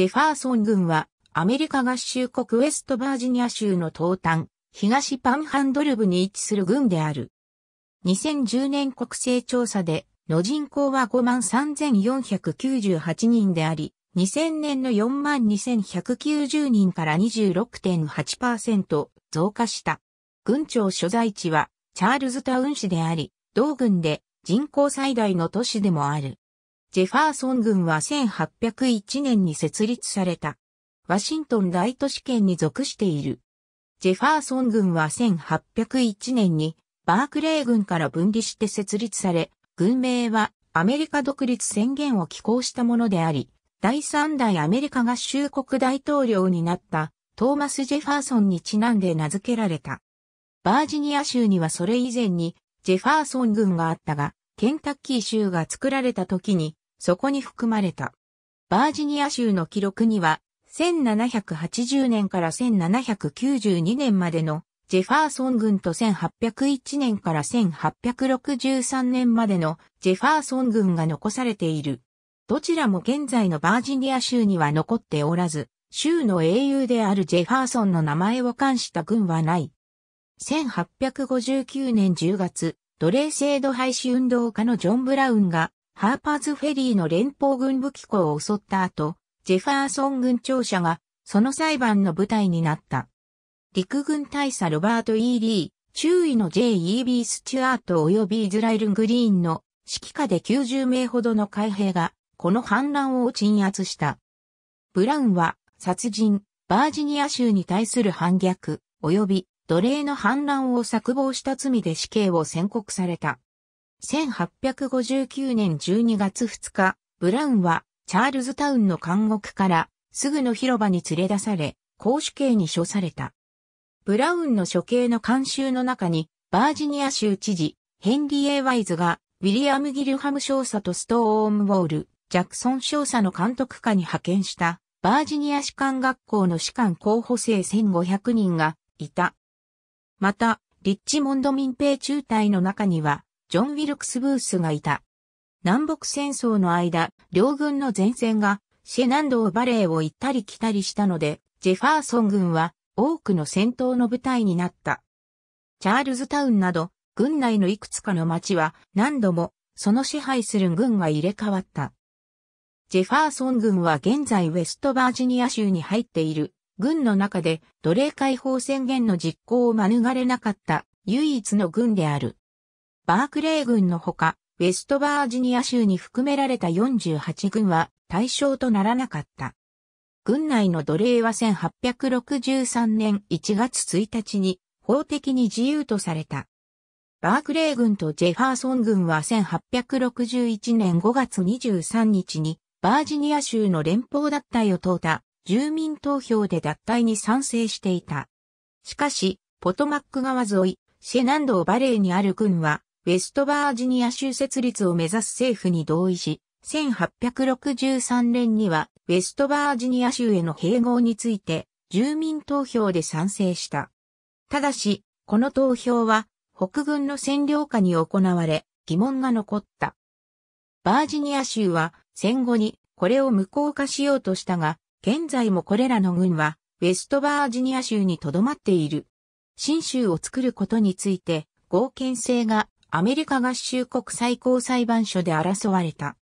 ジェファーソン軍は、アメリカ合衆国ウェストバージニア州の東端、東パンハンドル部に位置する軍である。2010年国勢調査で、の人口は53,498人であり、2000年の42,190人から26.8%増加した。郡庁所在地はチャールズタウン市であり、同軍で人口最大の都市でもある。ジェファーソン軍は1801年に設立された。ワシントン大都市圏に属している。ジェファーソン軍は1801年にバークレー軍から分離して設立され、軍名はアメリカ独立宣言を寄稿したものであり、第3代アメリカ合衆国大統領になったトーマス・ジェファーソンにちなんで名付けられた。バージニア州にはそれ以前にジェファーソン軍があったが、ケンタッキー州が作られた時にそこに含まれた。バージニア州の記録には、1780年から1792年までのジェファーソン軍と1801年から1863年までのジェファーソン軍が残されている。どちらも現在のバージニア州には残っておらず、州の英雄であるジェファーソンの名前を冠した軍はない。1859年10月、奴隷制度廃止運動家のジョン・ブラウンがハーパーズフェリーの連邦軍武機構を襲った後、ジェファーソン軍庁舎がその裁判の舞台になった。陸軍大佐ロバート・ E・ リー、中尉の J.E.B. スチュアート及びイズラエル・グリーンの指揮下で90名ほどの海兵がこの反乱を鎮圧した。ブラウンは殺人、バージニア州に対する反逆、及び奴隷の反乱を策謀した罪で死刑を宣告された。1859年12月2日、ブラウンはチャールズタウンの監獄からすぐの広場に連れ出され、公主刑に処された。ブラウンの処刑の監修の中に、バージニア州知事、ヘンリー・エワイズが、ウィリアム・ギルハム少佐とストーンウォール、ジャクソン少佐の監督下に派遣した、バージニア士官学校の士官候補生1500人がいた。また、リッチモンド民兵中隊の中には、ジョン・ウィルクス・ブースがいた。南北戦争の間、両軍の前線がシェナンドーバレーを行ったり来たりしたので、ジェファーソン軍は多くの戦闘の舞台になった。チャールズタウンなど、軍内のいくつかの町は何度もその支配する軍が入れ替わった。ジェファーソン軍は現在ウェストバージニア州に入っている軍の中で奴隷解放宣言の実行を免れなかった唯一の軍である。バークレー軍のほか、ウェストバージニア州に含められた48軍は対象とならなかった。軍内の奴隷は1863年1月1日に法的に自由とされた。バークレー軍とジェファーソン軍は1861年5月23日にバージニア州の連邦脱退を問うた住民投票で脱退に賛成していた。しかし、ポトマック川沿い、シェナンドーバレーにある軍はウェストバージニア州設立を目指す政府に同意し、1863年にはウェストバージニア州への併合について住民投票で賛成した。ただし、この投票は北軍の占領下に行われ疑問が残った。バージニア州は戦後にこれを無効化しようとしたが、現在もこれらの軍はウェストバージニア州に留まっている。新州を作ることについて合憲性がアメリカ合衆国最高裁判所で争われた。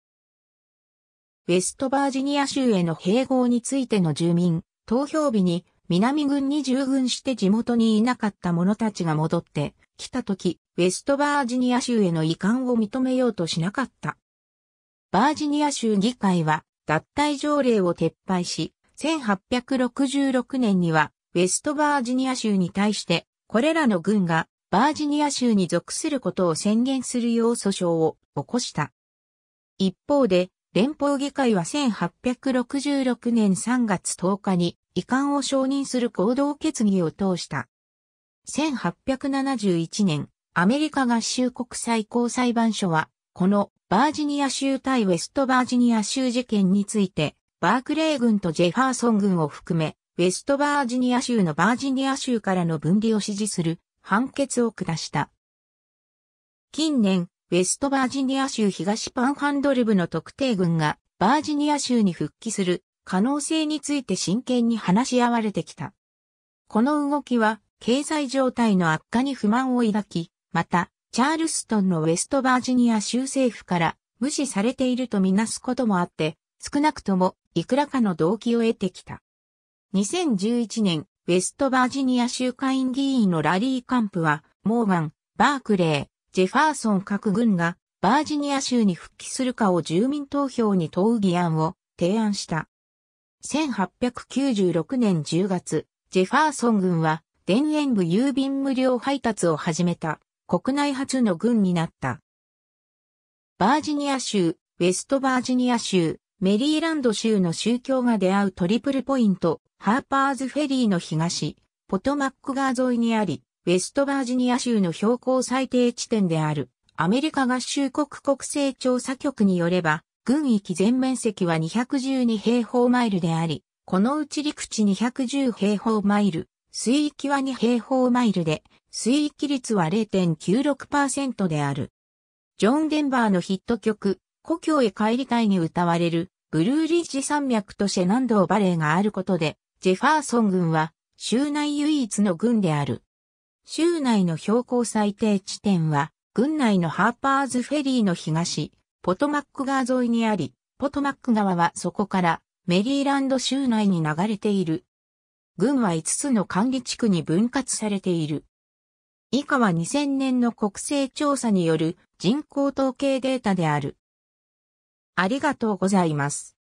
ウェストバージニア州への併合についての住民、投票日に南軍に従軍して地元にいなかった者たちが戻って来た時、ウェストバージニア州への遺憾を認めようとしなかった。バージニア州議会は脱退条例を撤廃し、1866年にはウェストバージニア州に対してこれらの軍がバージニア州に属することを宣言するよう訴訟を起こした。一方で、連邦議会は1866年3月10日に遺憾を承認する行動決議を通した。1871年、アメリカ合衆国最高裁判所は、このバージニア州対ウェストバージニア州事件について、バークレー軍とジェファーソン軍を含め、ウェストバージニア州のバージニア州からの分離を支持する判決を下した。近年、ウェストバージニア州東パンハンドル部の特定軍がバージニア州に復帰する可能性について真剣に話し合われてきた。この動きは経済状態の悪化に不満を抱き、また、チャールストンのウェストバージニア州政府から無視されているとみなすこともあって、少なくともいくらかの動機を得てきた。2011年、ウェストバージニア州下院議員のラリー・カンプは、モーガン、バークレー、ジェファーソン各軍がバージニア州に復帰するかを住民投票に問う議案を提案した。1896年10月、ジェファーソン軍は田園部郵便無料配達を始めた国内初の軍になった。バージニア州、ウェストバージニア州、メリーランド州の宗教が出会うトリプルポイント、ハーパーズフェリーの東、ポトマック川沿いにあり、ウェストバージニア州の標高最低地点である、アメリカ合衆国国勢調査局によれば、軍域全面積は212平方マイルであり、このうち陸地210平方マイル、水域は2平方マイルで、水域率は0.96%である。ジョン・デンバーのヒット曲、故郷へ帰りたいに歌われる、ブルーリッジ山脈とシェナンドーバレーがあることで、ジェファーソン郡は州内唯一の郡である。州内の標高最低地点は、郡内のハーパーズフェリーの東、ポトマック川沿いにあり、ポトマック川はそこからメリーランド州内に流れている。郡は5つの管理地区に分割されている。以下は2000年の国勢調査による人口統計データである。ありがとうございます。